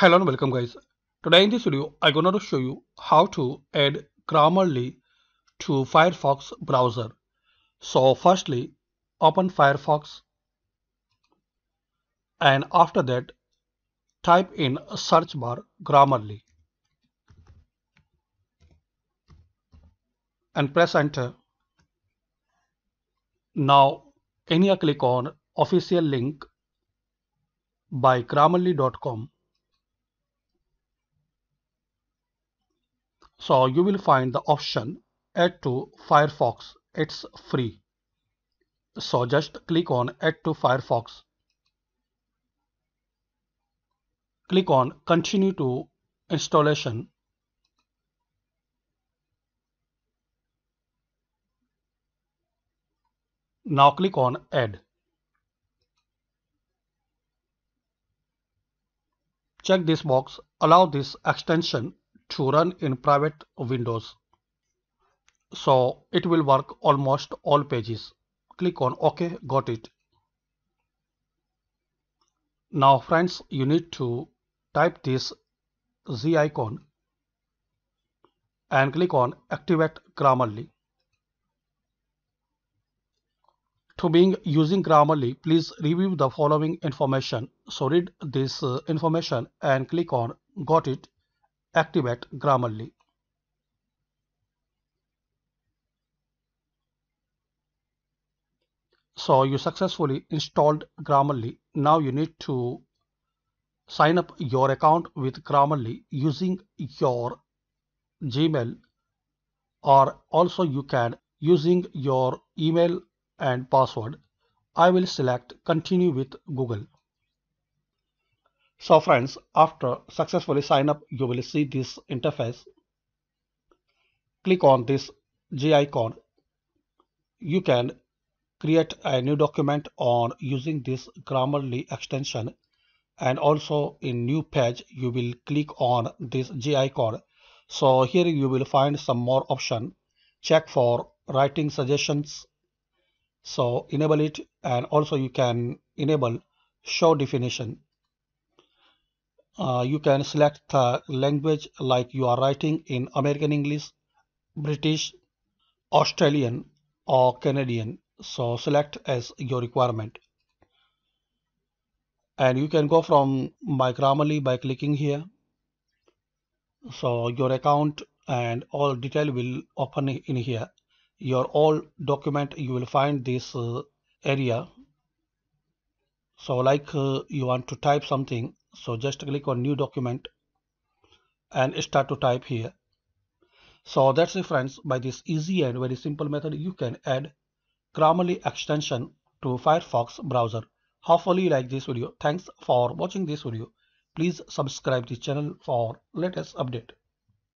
Hello and welcome guys. Today in this video I'm gonna show you how to add Grammarly to Firefox browser. So firstly open Firefox and after that type in search bar Grammarly and press enter. Now any click on official link by grammarly.com So you will find the option add to Firefox. It's free. So just click on add to Firefox. Click on continue to installation. Now click on add. Check this box allow this extension to run in private windows. So it will work almost all pages. Click on OK, got it. Now friends, you need to type this Z icon and click on activate Grammarly. To being using Grammarly, please review the following information. So read this uh, information and click on got it activate Grammarly. So you successfully installed Grammarly. Now you need to sign up your account with Grammarly using your Gmail or also you can using your email and password. I will select continue with Google. So friends, after successfully sign up, you will see this interface. Click on this G icon. You can create a new document on using this Grammarly extension. And also in new page, you will click on this G icon. So here you will find some more option. Check for writing suggestions. So enable it and also you can enable show definition uh, you can select the language like you are writing in American English, British, Australian or Canadian. So select as your requirement. And you can go from My Grammarly by clicking here. So your account and all detail will open in here. Your all document you will find this uh, area. So like uh, you want to type something so just click on new document and start to type here. So that's it friends, by this easy and very simple method you can add Grammarly extension to Firefox browser. Hopefully you like this video. Thanks for watching this video. Please subscribe the channel for latest update.